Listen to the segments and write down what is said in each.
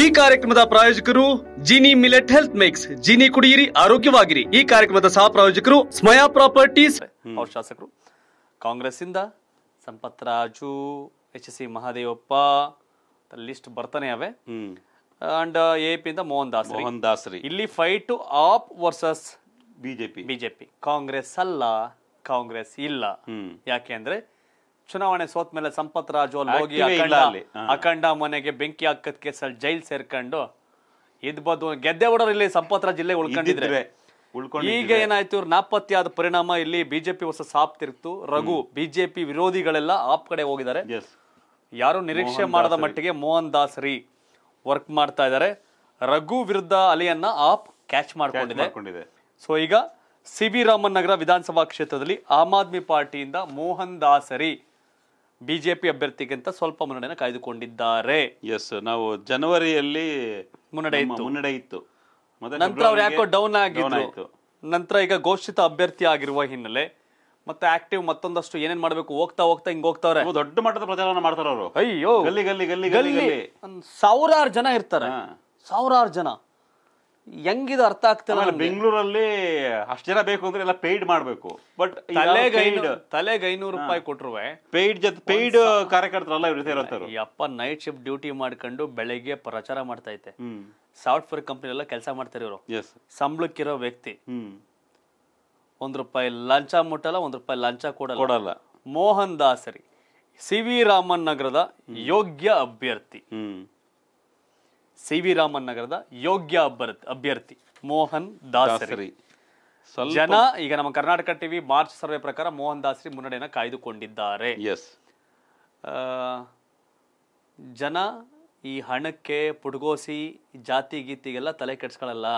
ಈ ಕಾರ್ಯಕ್ರಮದ ಪ್ರಾಯೋಜಕರು Jini millet health mix Jini ಕುಡಿಯಿರಿ ಆರೋಗ್ಯವಾಗಿರಿ ಈ ಕಾರ್ಯಕ್ರಮದ ಸಹ ಪ್ರಾಯೋಜಕರು ಸ್ಮಯಾ ಪ್ರಾಪರ್ಟೀಸ್ ಅವ್ರ ಶಾಸಕರು ಕಾಂಗ್ರೆಸ್ ಇಂದ Sampath Raju H C Mahadevappa list ಬರ್ತಾನೆ ಅವೆ ಅಂಡ್ ಎ ಪಿ ಇಂದ ಮೋಹನ್ ದಾಸ್ ಮೋಹನ್ ದಾಸ್ ಇಲ್ಲಿ fight AAP versus BJP BJP Congress ಅಲ್ಲ ಕಾಂಗ್ರೆಸ್ ಇಲ್ಲ ಯಾಕೆ ಅಂದ್ರೆ ಚುನಾವಣೆ ಸೋತ್ ಮೇಲೆ ಸಂಪತ್ ರಾಜು ಅಲ್ಲಿ ಹೋಗಿ ಅಖಂಡ ಮನೆಗೆ ಬೆಂಕಿ ಹಾಕದ್ ಅಲ್ಲಿ ಜೈಲ್ ಸೇರ್ಕೊಂಡು ಇದ್ ಗೆದ್ದೆ ಇಲ್ಲಿ ಸಂಪತ್ ರಾಜ್ ಇಲ್ಲೇ ಉಳ್ಕೊಂಡಿದ್ರೆ ಈಗ ಏನಾಯ್ತು ಇವ್ರ ನಾಪತ್ತೆ ಆದ ಪರಿಣಾಮ ಇಲ್ಲಿ ಬಿಜೆಪಿ ಹೊಸ ಸಾಪ್ ರಘು ಬಿಜೆಪಿ ವಿರೋಧಿಗಳೆಲ್ಲ ಆಪ್ ಕಡೆ ಹೋಗಿದ್ದಾರೆ ಯಾರು ನಿರೀಕ್ಷೆ ಮಾಡದ ಮಟ್ಟಿಗೆ ಮೋಹನ್ ದಾಸ್ ರೀ ವರ್ಕ್ ಮಾಡ್ತಾ ಇದ್ದಾರೆ ರಘು ವಿರುದ್ಧ ಅಲೆಯನ್ನ ಆಪ್ ಕ್ಯಾಚ್ ಮಾಡ್ಕೊಂಡಿದೆ ಸೊ ಈಗ ಸಿ ಬಿ ರಾಮನ್ ನಗರ ವಿಧಾನಸಭಾ ಕ್ಷೇತ್ರದಲ್ಲಿ ಆಮ್ ಆದ್ಮಿ ಪಾರ್ಟಿಯಿಂದ ಮೋಹನ್ ದಾಸರಿ ಬಿಜೆಪಿ ಅಭ್ಯರ್ಥಿಗಿಂತ ಸ್ವಲ್ಪ ಮುನ್ನಡೆಯನ್ನು ಕಾಯ್ದುಕೊಂಡಿದ್ದಾರೆ ಎಸ್ ನಾವು ಜನವರಿಯಲ್ಲಿ ಮುನ್ನಡೆ ಮುನ್ನಡೆ ಇತ್ತು ನಂತರ ಅವ್ರು ಯಾಕೋ ಡೌನ್ ಆಗಿತ್ತು ನಂತರ ಈಗ ಘೋಷಿತ ಅಭ್ಯರ್ಥಿ ಆಗಿರುವ ಹಿನ್ನೆಲೆ ಮತ್ತೆ ಆಕ್ಟಿವ್ ಮತ್ತೊಂದಷ್ಟು ಏನೇನ್ ಮಾಡಬೇಕು ಹೋಗ್ತಾ ಹೋಗ್ತಾ ಹಿಂಗ್ ಹೋಗ್ತಾವ್ರೆ ದೊಡ್ಡ ಮಟ್ಟದ ಪ್ರಚಾರ ಮಾಡ್ತಾರ ಅವರು ಅಯ್ಯೋ ಗಲ್ಲಿ ಗಲ್ಲಿ ಗಲ್ಲಿ ಗಲ್ಲಿ ಸಾವಿರಾರು ಜನ ಇರ್ತಾರೆ ಸಾವಿರಾರು ಜನ ಹೆಂಗಿದು ಅರ್ಥ ಆಗ್ತದೆ ಬೆಂಗಳೂರಲ್ಲಿ ಅಷ್ಟು ಜನ ಬೇಕು ಅಂದ್ರೆ ಎಲ್ಲ ಪೇಯ್ಡ್ ಮಾಡ್ಬೇಕು ಬಟ್ ತಲೆ ತಲೆಗೆ ಐನೂರು ರೂಪಾಯಿ ಕೊಟ್ರುವೆ ಪೇಯ್ಡ್ ಜೊತೆ ಪೇಯ್ಡ್ ಕಾರ್ಯಕರ್ತರಲ್ಲ ಇವ್ರ ಇರೋತಾರೆ ಅಪ್ಪ ನೈಟ್ ಶಿಫ್ಟ್ ಡ್ಯೂಟಿ ಮಾಡ್ಕೊಂಡು ಬೆಳಗ್ಗೆ ಪ್ರಚಾರ ಮಾಡ್ತಾ ಐತೆ ಸಾಫ್ಟ್ವೇರ್ ಕಂಪ್ನಿ ಎಲ್ಲ ಕೆಲಸ ಮಾಡ್ತಾರೆ ಇವರು ಸಂಬಳಕ್ಕಿರೋ ವ್ಯಕ್ತಿ ಒಂದ್ ರೂಪಾಯಿ ಲಂಚ ಮುಟ್ಟಲ್ಲ ಒಂದ್ ರೂಪಾಯಿ ಲಂಚ ಕೊಡಲ್ಲ ಮೋಹನ್ ದಾಸರಿ ಸಿ ವಿ ರಾಮನ್ ನಗರದ ಯೋಗ್ಯ ಅಭ್ಯರ್ಥಿ ಸಿ ವಿ ರಾಮನ್ ನಗರದ ಯೋಗ್ಯ ಅಭ್ಯರ್ಥಿ ಅಭ್ಯರ್ಥಿ ಮೋಹನ್ ದಾಸರಿ ಜನ ಈಗ ನಮ್ಮ ಕರ್ನಾಟಕ ಟಿವಿ ಮಾರ್ಚ್ ಸರ್ವೆ ಪ್ರಕಾರ ಮೋಹನ್ ದಾಸರಿ ಮುನ್ನಡೆಯನ್ನು ಕಾಯ್ದುಕೊಂಡಿದ್ದಾರೆ ಎಸ್ ಜನ ಈ ಹಣಕ್ಕೆ ಪುಡ್ಗೋಸಿ ಜಾತಿ ಗೀತಿಗೆಲ್ಲ ತಲೆ ಕೆಡ್ಸ್ಕೊಳ್ಳಲ್ಲ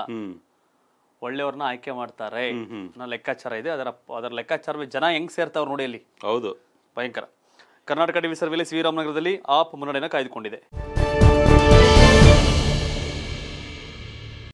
ಒಳ್ಳೆಯವ್ರನ್ನ ಆಯ್ಕೆ ಮಾಡ್ತಾರೆ ಅನ್ನೋ ಲೆಕ್ಕಾಚಾರ ಇದೆ ಅದರ ಅದರ ಲೆಕ್ಕಾಚಾರ ಜನ ಹೆಂಗ್ ಸೇರ್ತಾವ್ರು ನೋಡಿ ಅಲ್ಲಿ ಹೌದು ಭಯಂಕರ ಕರ್ನಾಟಕ ಟಿವಿ ಸರ್ವೆಯಲ್ಲಿ ಶ್ರೀರಾಮನಗರದಲ್ಲಿ ಆಪ್ ಮುನ್ನಡೆಯನ್ನು ಕಾಯ್ದುಕೊಂಡಿದೆ